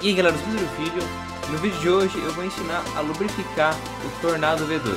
E aí galera, bem-vindos vídeo. No vídeo de hoje eu vou ensinar a lubrificar o Tornado V2.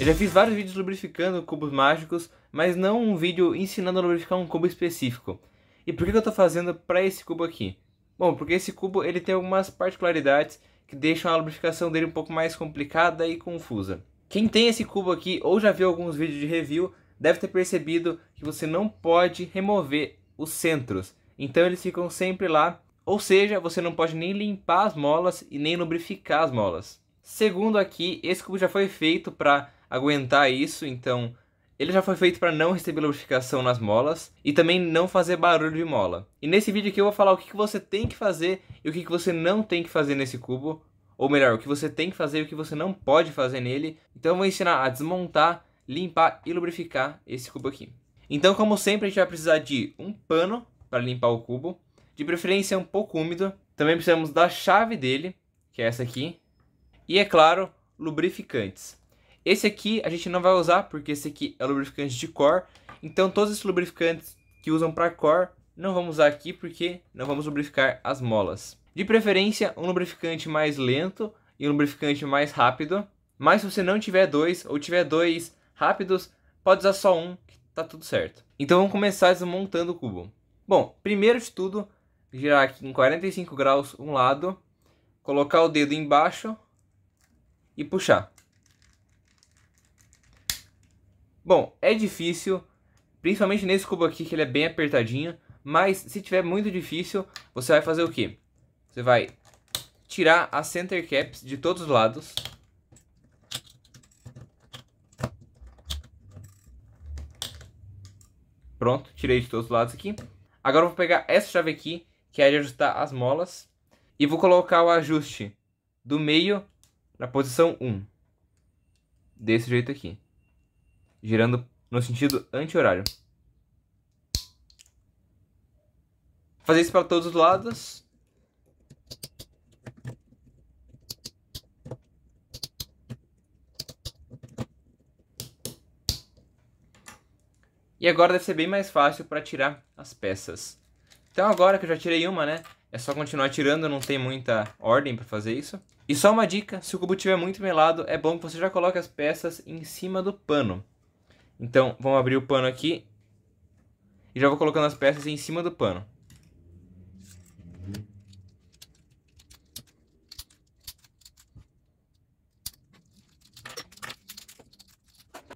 Eu já fiz vários vídeos lubrificando cubos mágicos, mas não um vídeo ensinando a lubrificar um cubo específico. E por que eu estou fazendo para esse cubo aqui? Bom, porque esse cubo ele tem algumas particularidades que deixam a lubrificação dele um pouco mais complicada e confusa. Quem tem esse cubo aqui ou já viu alguns vídeos de review deve ter percebido que você não pode remover os centros, então eles ficam sempre lá, ou seja, você não pode nem limpar as molas e nem lubrificar as molas. Segundo aqui, esse cubo já foi feito para aguentar isso, então ele já foi feito para não receber lubrificação nas molas e também não fazer barulho de mola. E nesse vídeo aqui eu vou falar o que você tem que fazer e o que você não tem que fazer nesse cubo, ou melhor, o que você tem que fazer e o que você não pode fazer nele. Então eu vou ensinar a desmontar, limpar e lubrificar esse cubo aqui. Então, como sempre, a gente vai precisar de um pano para limpar o cubo, de preferência um pouco úmido. Também precisamos da chave dele, que é essa aqui, e é claro, lubrificantes. Esse aqui a gente não vai usar, porque esse aqui é lubrificante de core Então todos esses lubrificantes que usam para core não vamos usar aqui, porque não vamos lubrificar as molas. De preferência, um lubrificante mais lento e um lubrificante mais rápido. Mas se você não tiver dois, ou tiver dois rápidos, pode usar só um, que tá tudo certo. Então vamos começar desmontando o cubo. Bom, primeiro de tudo, girar aqui em 45 graus um lado, colocar o dedo embaixo e puxar. Bom, é difícil, principalmente nesse cubo aqui que ele é bem apertadinho, mas se tiver muito difícil, você vai fazer o quê? Você vai tirar as center caps de todos os lados. Pronto, tirei de todos os lados aqui. Agora eu vou pegar essa chave aqui, que é de ajustar as molas, e vou colocar o ajuste do meio na posição 1. Desse jeito aqui girando no sentido anti-horário. Fazer isso para todos os lados. E agora deve ser bem mais fácil para tirar as peças. Então agora que eu já tirei uma, né? É só continuar tirando, não tem muita ordem para fazer isso. E só uma dica, se o cubo tiver muito melado, é bom que você já coloque as peças em cima do pano. Então, vamos abrir o pano aqui. E já vou colocando as peças em cima do pano.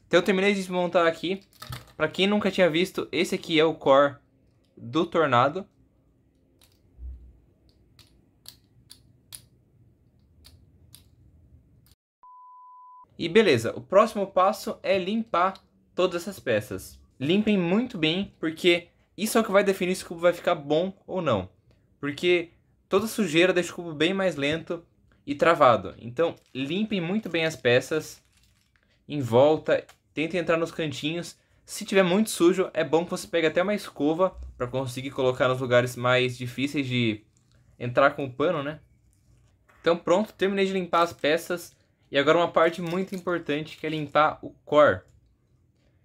Então eu terminei de desmontar aqui. Para quem nunca tinha visto, esse aqui é o core do Tornado. E beleza, o próximo passo é limpar todas essas peças. Limpem muito bem, porque isso é o que vai definir se o cubo vai ficar bom ou não. Porque toda sujeira deixa o cubo bem mais lento e travado. Então, limpem muito bem as peças em volta, tentem entrar nos cantinhos. Se tiver muito sujo, é bom que você pegue até uma escova para conseguir colocar nos lugares mais difíceis de entrar com o pano, né? Então pronto, terminei de limpar as peças e agora uma parte muito importante que é limpar o core.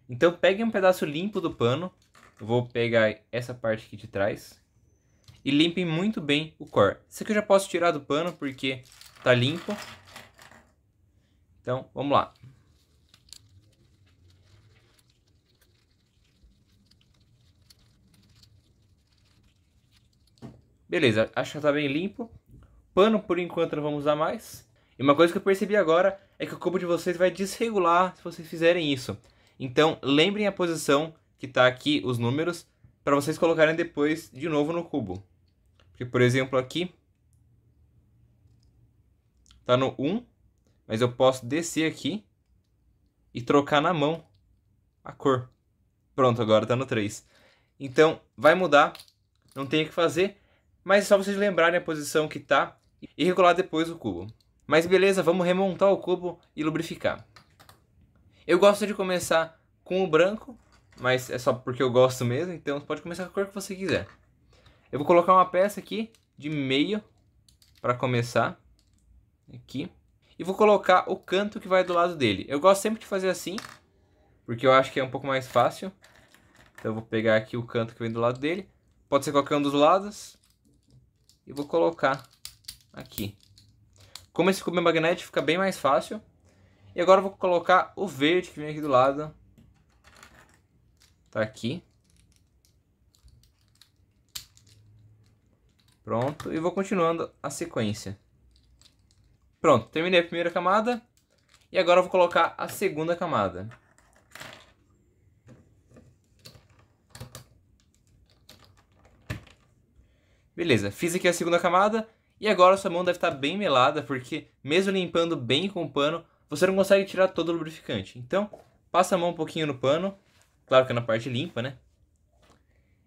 Então pegue um pedaço limpo do pano, vou pegar essa parte aqui de trás, e limpem muito bem o core. Isso aqui eu já posso tirar do pano porque tá limpo. Então, vamos lá. Beleza, acho que tá bem limpo. Pano por enquanto não vamos usar mais. E uma coisa que eu percebi agora é que o cubo de vocês vai desregular se vocês fizerem isso. Então, lembrem a posição que está aqui, os números, para vocês colocarem depois de novo no cubo. Porque, por exemplo, aqui está no 1, mas eu posso descer aqui e trocar na mão a cor. Pronto, agora está no 3. Então, vai mudar, não tem o que fazer, mas é só vocês lembrarem a posição que está e regular depois o cubo. Mas beleza, vamos remontar o cubo e lubrificar. Eu gosto de começar com o branco, mas é só porque eu gosto mesmo, então pode começar com a cor que você quiser. Eu vou colocar uma peça aqui de meio para começar, aqui. E vou colocar o canto que vai do lado dele. Eu gosto sempre de fazer assim, porque eu acho que é um pouco mais fácil. Então eu vou pegar aqui o canto que vem do lado dele. Pode ser qualquer um dos lados. E vou colocar aqui. Como esse cubo é magnético, fica bem mais fácil. E agora eu vou colocar o verde que vem aqui do lado. Tá aqui. Pronto, e vou continuando a sequência. Pronto, terminei a primeira camada. E agora eu vou colocar a segunda camada. Beleza, fiz aqui a segunda camada. E agora a sua mão deve estar bem melada, porque mesmo limpando bem com o pano, você não consegue tirar todo o lubrificante. Então, passa a mão um pouquinho no pano, claro que é na parte limpa, né?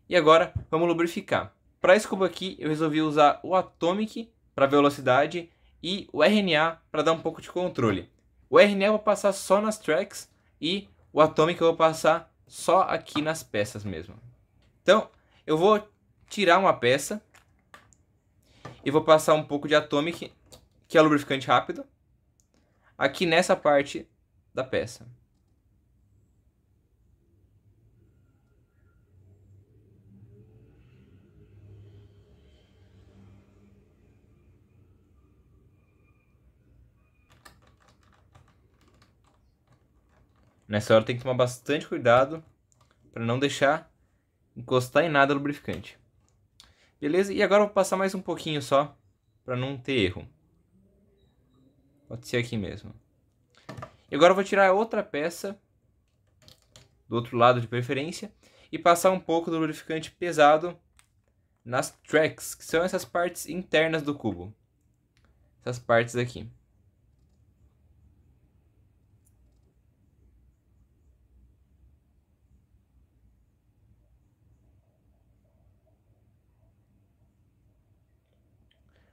E agora, vamos lubrificar. Para esse cubo aqui, eu resolvi usar o Atomic para velocidade e o RNA para dar um pouco de controle. O RNA eu vou passar só nas tracks e o Atomic eu vou passar só aqui nas peças mesmo. Então, eu vou tirar uma peça e vou passar um pouco de Atomic, que é lubrificante rápido aqui nessa parte da peça. Nessa hora tem que tomar bastante cuidado para não deixar encostar em nada lubrificante. Beleza? E agora eu vou passar mais um pouquinho só para não ter erro. Pode ser aqui mesmo. E agora eu vou tirar outra peça do outro lado de preferência e passar um pouco do lubrificante pesado nas tracks, que são essas partes internas do cubo. Essas partes aqui.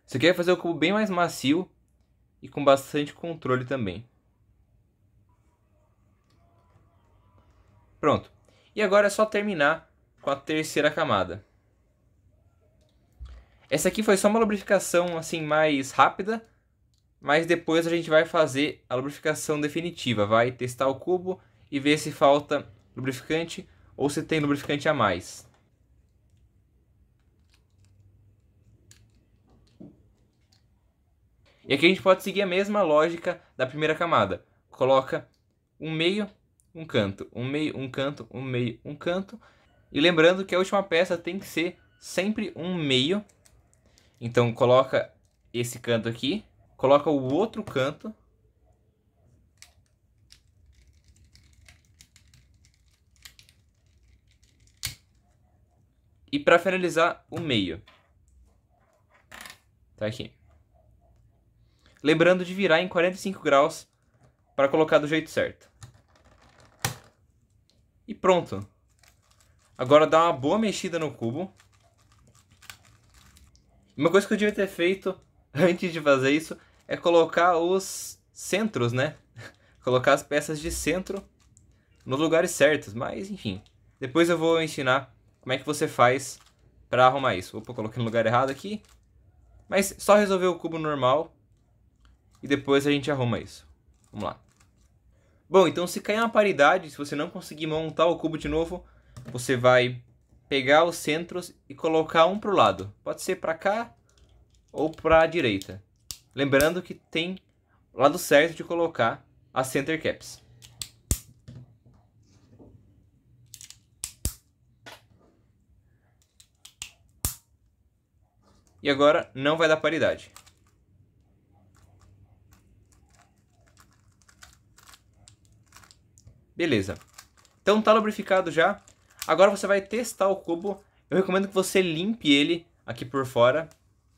Você quer fazer o cubo bem mais macio e com bastante controle também. Pronto. E agora é só terminar com a terceira camada. Essa aqui foi só uma lubrificação assim mais rápida, mas depois a gente vai fazer a lubrificação definitiva, vai testar o cubo e ver se falta lubrificante ou se tem lubrificante a mais. E aqui a gente pode seguir a mesma lógica da primeira camada. Coloca um meio, um canto, um meio, um canto, um meio, um canto. E lembrando que a última peça tem que ser sempre um meio. Então coloca esse canto aqui, coloca o outro canto. E para finalizar, o meio. Tá aqui. Lembrando de virar em 45 graus para colocar do jeito certo. E pronto. Agora dá uma boa mexida no cubo. Uma coisa que eu devia ter feito antes de fazer isso é colocar os centros, né? colocar as peças de centro nos lugares certos, mas enfim. Depois eu vou ensinar como é que você faz para arrumar isso. Opa, coloquei no lugar errado aqui. Mas só resolver o cubo normal e depois a gente arruma isso. Vamos lá. Bom, então se cair uma paridade, se você não conseguir montar o cubo de novo, você vai pegar os centros e colocar um para o lado. Pode ser para cá ou para a direita. Lembrando que tem o lado certo de colocar as center caps. E agora não vai dar paridade. Beleza. Então tá lubrificado já. Agora você vai testar o cubo. Eu recomendo que você limpe ele aqui por fora.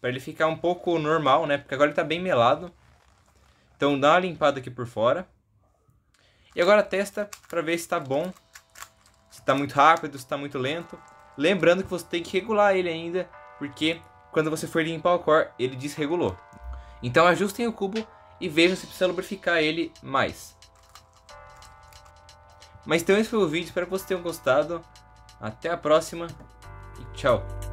para ele ficar um pouco normal, né? Porque agora ele tá bem melado. Então dá uma limpada aqui por fora. E agora testa para ver se tá bom. Se tá muito rápido, se tá muito lento. Lembrando que você tem que regular ele ainda. Porque quando você for limpar o core, ele desregulou. Então ajustem o cubo e vejam se precisa lubrificar ele mais. Mas então esse foi o vídeo, espero que vocês tenham gostado. Até a próxima e tchau!